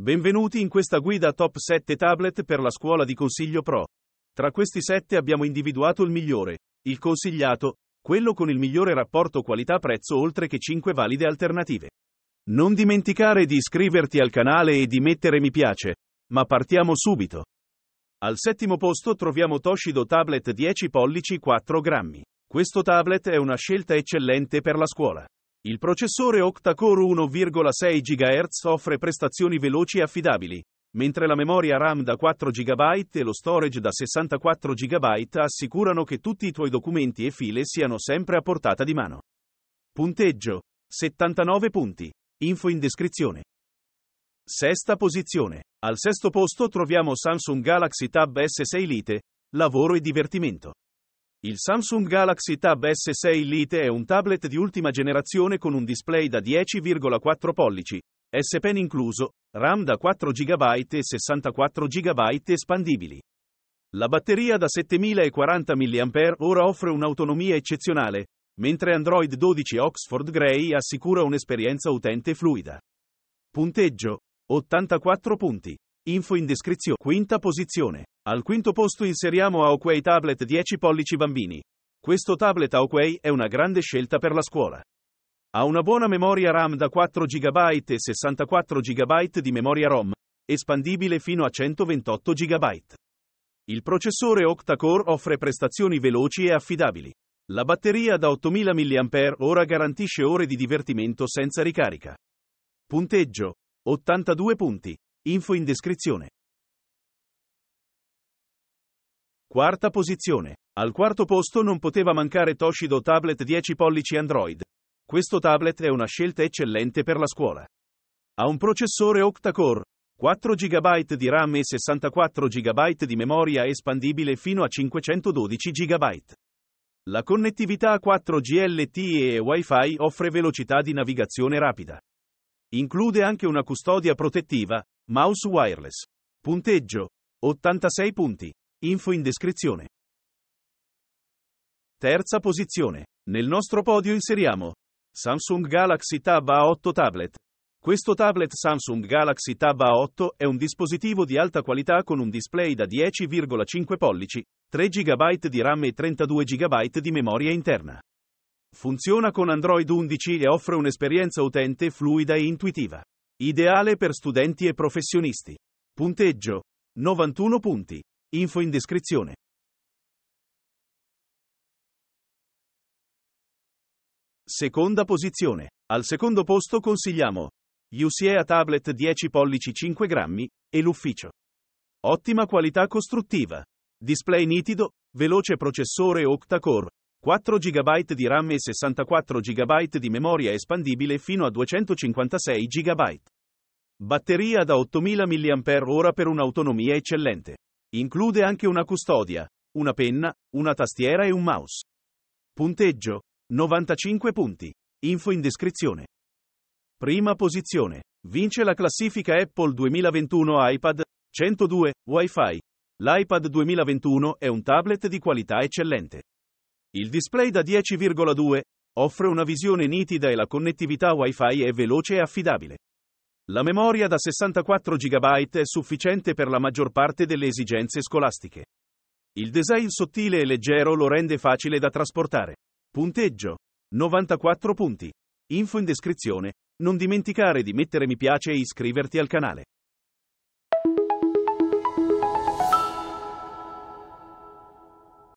Benvenuti in questa guida top 7 tablet per la scuola di consiglio pro. Tra questi 7 abbiamo individuato il migliore, il consigliato, quello con il migliore rapporto qualità-prezzo oltre che 5 valide alternative. Non dimenticare di iscriverti al canale e di mettere mi piace, ma partiamo subito. Al settimo posto troviamo Toshido Tablet 10 pollici 4 grammi. Questo tablet è una scelta eccellente per la scuola. Il processore octa-core 1,6 GHz offre prestazioni veloci e affidabili, mentre la memoria RAM da 4 GB e lo storage da 64 GB assicurano che tutti i tuoi documenti e file siano sempre a portata di mano. Punteggio 79 punti. Info in descrizione. Sesta posizione. Al sesto posto troviamo Samsung Galaxy Tab S6 Lite, lavoro e divertimento. Il Samsung Galaxy Tab S6 Lite è un tablet di ultima generazione con un display da 10,4 pollici, S Pen incluso, RAM da 4 GB e 64 GB espandibili. La batteria da 7040 mAh offre un'autonomia eccezionale, mentre Android 12 Oxford Grey assicura un'esperienza utente fluida. Punteggio 84 punti. Info in descrizione. Quinta posizione. Al quinto posto inseriamo Huawei Tablet 10 pollici bambini. Questo tablet Huawei è una grande scelta per la scuola. Ha una buona memoria RAM da 4 GB e 64 GB di memoria ROM, espandibile fino a 128 GB. Il processore octa-core offre prestazioni veloci e affidabili. La batteria da 8000 mAh garantisce ore di divertimento senza ricarica. Punteggio 82 punti. Info in descrizione. Quarta posizione. Al quarto posto non poteva mancare Toshido Tablet 10 pollici Android. Questo tablet è una scelta eccellente per la scuola. Ha un processore octa-core, 4 GB di RAM e 64 GB di memoria espandibile fino a 512 GB. La connettività 4G LTE e Wi-Fi offre velocità di navigazione rapida. Include anche una custodia protettiva, Mouse wireless. Punteggio 86 punti. Info in descrizione. Terza posizione. Nel nostro podio inseriamo Samsung Galaxy Tab A8 Tablet. Questo tablet Samsung Galaxy Tab A8 è un dispositivo di alta qualità con un display da 10,5 pollici, 3 GB di RAM e 32 GB di memoria interna. Funziona con Android 11 e offre un'esperienza utente fluida e intuitiva. Ideale per studenti e professionisti. Punteggio 91 punti. Info in descrizione. Seconda posizione. Al secondo posto consigliamo UCEA Tablet 10 pollici 5 grammi e l'ufficio. Ottima qualità costruttiva. Display nitido, veloce processore octa-core, 4 GB di RAM e 64 GB di memoria espandibile fino a 256 GB. Batteria da 8000 mAh per un'autonomia eccellente. Include anche una custodia, una penna, una tastiera e un mouse. Punteggio 95 punti. Info in descrizione. Prima posizione. Vince la classifica Apple 2021 iPad 102 Wi-Fi. L'iPad 2021 è un tablet di qualità eccellente. Il display da 10,2 offre una visione nitida e la connettività Wi-Fi è veloce e affidabile. La memoria da 64 GB è sufficiente per la maggior parte delle esigenze scolastiche. Il design sottile e leggero lo rende facile da trasportare. Punteggio 94 punti. Info in descrizione. Non dimenticare di mettere mi piace e iscriverti al canale.